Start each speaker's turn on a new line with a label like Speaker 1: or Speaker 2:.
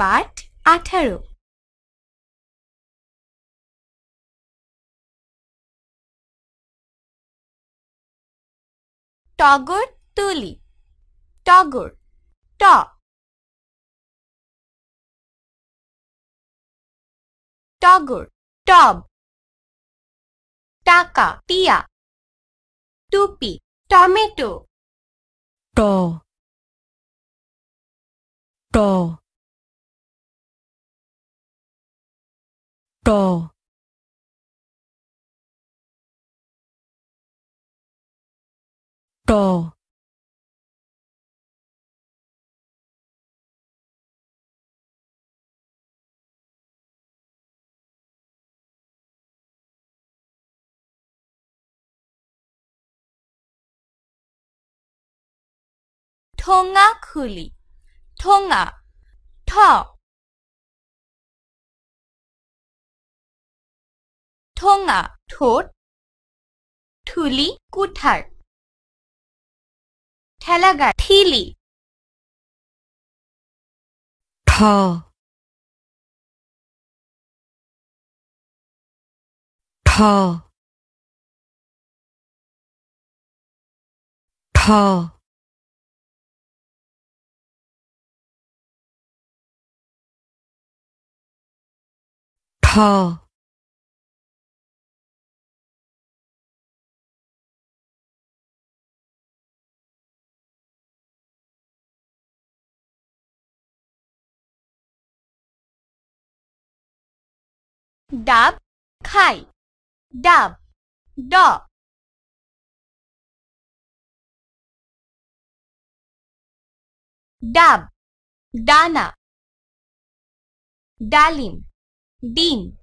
Speaker 1: পাঠ আঠারো টগর তুলি টগর ট টগর টব টাকা টিয়া টুপি টমেটো ট ট 托，托，通啊，库里，通啊，套。ঠোঙা ঠোঁট ঠুলি কুঠার ঠেলাগা ঠিলি ঠ ঠ ঠ ঠ ডাব খাই ডাব ড ডাব দানা ডালিম ডিম